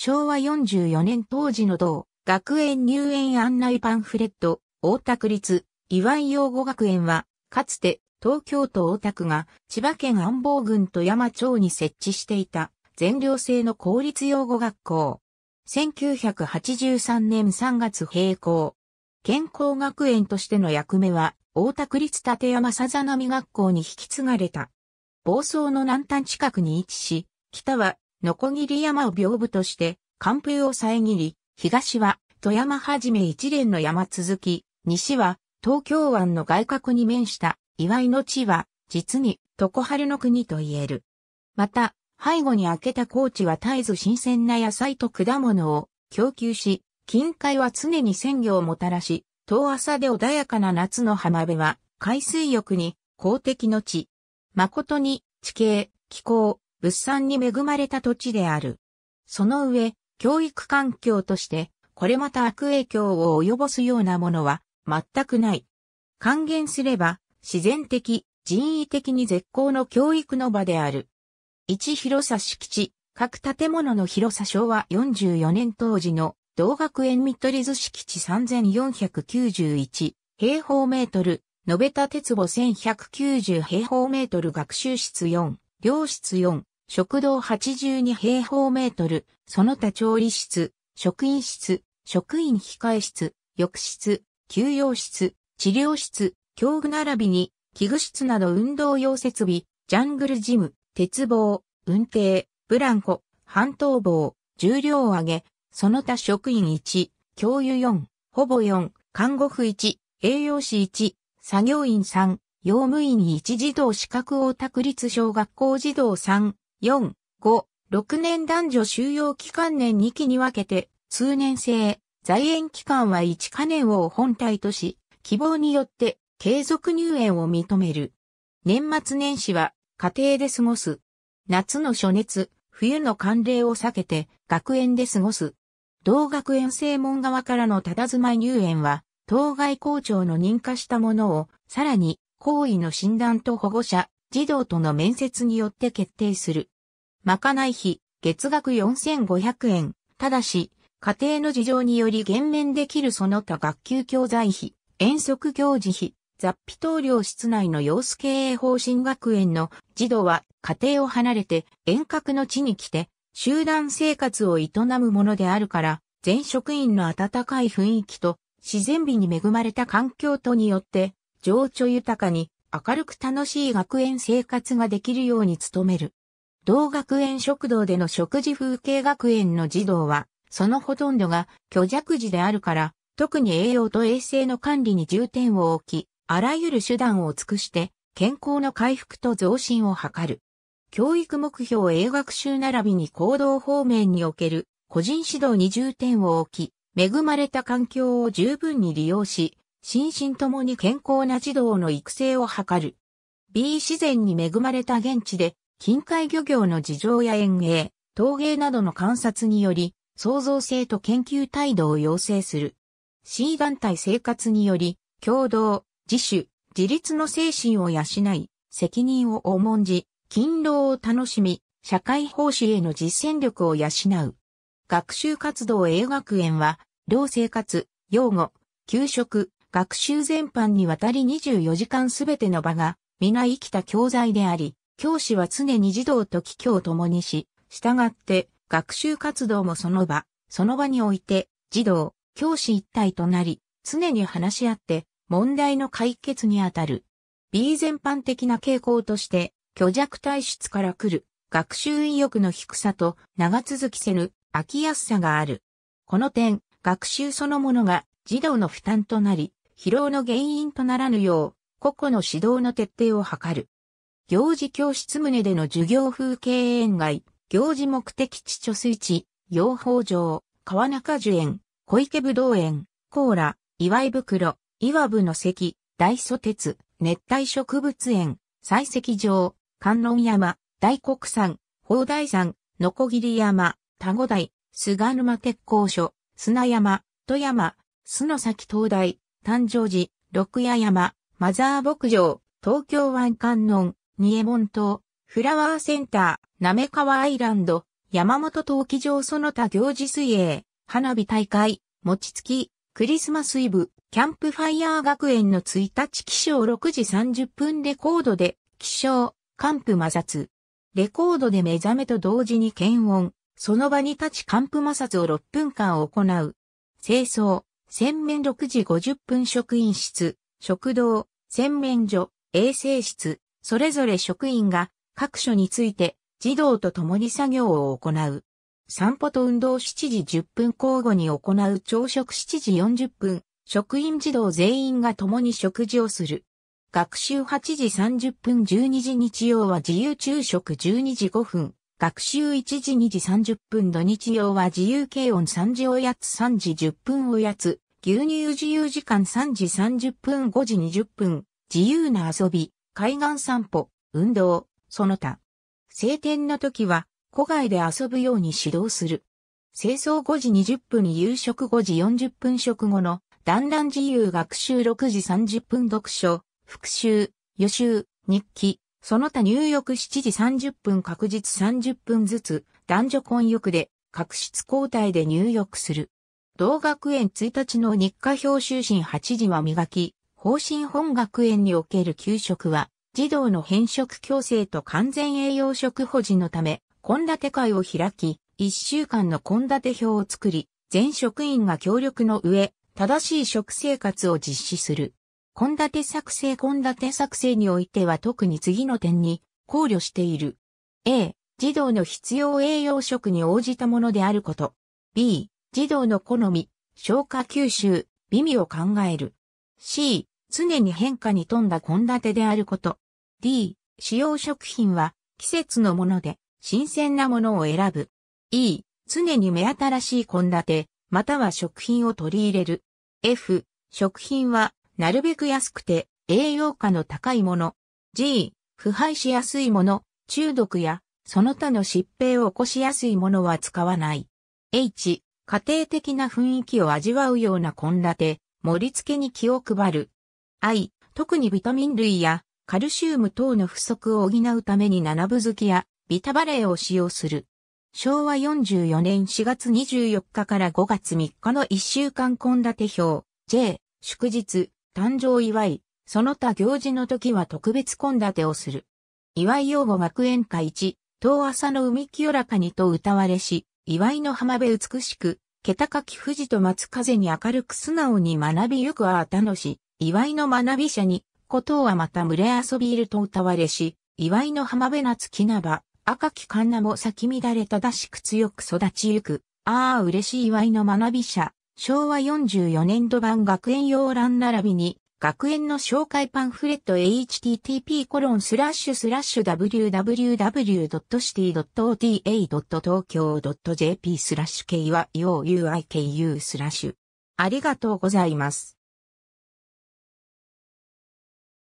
昭和44年当時の同、学園入園案内パンフレット、大田区立、岩井養護学園は、かつて東京都大田区が千葉県安房郡富山町に設置していた全寮制の公立養護学校。1983年3月閉校。健康学園としての役目は、大田区立立山さざ波学校に引き継がれた。房総の南端近くに位置し、北はのこぎり山を屏風として、寒風を遮り、東は富山はじめ一連の山続き、西は東京湾の外郭に面した祝いの地は、実に常春の国と言える。また、背後に開けた高地は絶えず新鮮な野菜と果物を供給し、近海は常に鮮魚をもたらし、遠浅で穏やかな夏の浜辺は、海水浴に公的の地。誠に地形、気候、物産に恵まれた土地である。その上、教育環境として、これまた悪影響を及ぼすようなものは全くない。還元すれば、自然的、人為的に絶好の教育の場である。一広さ敷地、各建物の広さ昭和44年当時の同学園見取り図敷地3491平方メートル、延べ田鉄母1190平方メートル学習室4。良室4、食堂82平方メートル、その他調理室、職員室、職員控室、浴室、休養室、治療室、教具並びに、器具室など運動用設備、ジャングルジム、鉄棒、運転、ブランコ、半島棒、重量上げ、その他職員1、教諭4、ほぼ4、看護婦1、栄養士1、作業員3、用務員一児童資格を託立小学校児童3、4、5、6年男女収容期間年2期に分けて、通年制、在園期間は1カ年を本体とし、希望によって継続入園を認める。年末年始は家庭で過ごす。夏の暑熱、冬の寒冷を避けて学園で過ごす。同学園正門側からのただずまい入園は、当該校長の認可したものを、さらに行為の診断と保護者、児童との面接によって決定する。まかない費、月額4500円。ただし、家庭の事情により減免できるその他学級教材費、遠足行事費、雑費等量室内の様子経営方針学園の児童は家庭を離れて遠隔の地に来て集団生活を営むものであるから、全職員の温かい雰囲気と自然美に恵まれた環境とによって情緒豊かに明るく楽しい学園生活ができるように努める。同学園食堂での食事風景学園の児童は、そのほとんどが虚弱児であるから、特に栄養と衛生の管理に重点を置き、あらゆる手段を尽くして、健康の回復と増進を図る。教育目標 A 学習並びに行動方面における個人指導に重点を置き、恵まれた環境を十分に利用し、心身ともに健康な児童の育成を図る。B 自然に恵まれた現地で、近海漁業の事情や園芸、陶芸などの観察により、創造性と研究態度を要請する。C 団体生活により、共同、自主、自立の精神を養い、責任を重んじ、勤労を楽しみ、社会奉仕への実践力を養う。学習活動 A 学園は、寮生活、養護、給食、学習全般にわたり24時間すべての場が、皆生きた教材であり、教師は常に児童と帰教を共にし、従って、学習活動もその場、その場において、児童、教師一体となり、常に話し合って、問題の解決にあたる。B 全般的な傾向として、虚弱体質から来る、学習意欲の低さと長続きせぬ、飽きやすさがある。この点、学習そのものが児童の負担となり、疲労の原因とならぬよう、個々の指導の徹底を図る。行事教室棟での授業風景園外、行事目的地貯水池、養蜂場、川中樹園、小池武道園、甲羅、岩井袋、岩部の関、大蘇鉄、熱帯植物園、採石場、観音山、大国山、宝台山、のこぎり山、田子台、菅沼鉄工所、砂山、富山、須の崎灯台、誕生寺、六夜山、マザー牧場、東京湾観音、ニエモ門島、フラワーセンター、なめかわアイランド、山本陶器場その他行事水泳、花火大会、餅つき、クリスマスイブ、キャンプファイヤー学園の1日起床6時30分レコードで、起床、寒布摩擦。レコードで目覚めと同時に検温、その場に立ち寒布摩擦を6分間行う。清掃、洗面6時50分職員室、食堂、洗面所、衛生室、それぞれ職員が各所について児童と共に作業を行う。散歩と運動7時10分交互に行う朝食7時40分、職員児童全員が共に食事をする。学習8時30分12時日曜は自由昼食12時5分、学習1時2時30分土日用は自由軽音3時おやつ3時10分おやつ、牛乳自由時間3時30分5時20分、自由な遊び、海岸散歩、運動、その他。晴天の時は、戸外で遊ぶように指導する。清掃5時20分夕食5時40分食後の、団らん自由学習6時30分読書、復習、予習、日記、その他入浴7時30分確実30分ずつ、男女混浴で、各室交代で入浴する。同学園1日の日課表就寝8時は磨き、方針本学園における給食は、児童の変色矯正と完全栄養食保持のため、献立会を開き、1週間の献立表を作り、全職員が協力の上、正しい食生活を実施する。献立作成献立作成においては特に次の点に考慮している。A、児童の必要栄養食に応じたものであること。B、児童の好み、消化吸収、美味を考える。C、常に変化に富んだ献立であること。D、使用食品は季節のもので新鮮なものを選ぶ。E、常に目新しい献立、または食品を取り入れる。F、食品はなるべく安くて栄養価の高いもの、G、腐敗しやすいもの、中毒やその他の疾病を起こしやすいものは使わない。H、家庭的な雰囲気を味わうような献立、盛り付けに気を配る。I、特にビタミン類やカルシウム等の不足を補うために七分漬きやビタバレーを使用する。昭和44年4月24日から5月3日の1週間献立表、J、祝日、誕生祝い、その他行事の時は特別献立をする。祝い用語学園会1、遠浅の海清らかにと歌われし、祝いの浜辺美しく、桁かき富士と松風に明るく素直に学びゆくああたのし、祝いの学び者に、ことはまた群れ遊びいると歌われし、祝いの浜辺夏きなば、赤きかんなも咲き乱れ正しく強く育ちゆく、ああ嬉しい祝いの学び者、昭和44年度版学園用欄並びに、学園の紹介パンフレット http コロンスラッシュスラッシュ www.city.ota.tokyo.jp スラッシュ k youiku スラッシュ。ありがとうございます。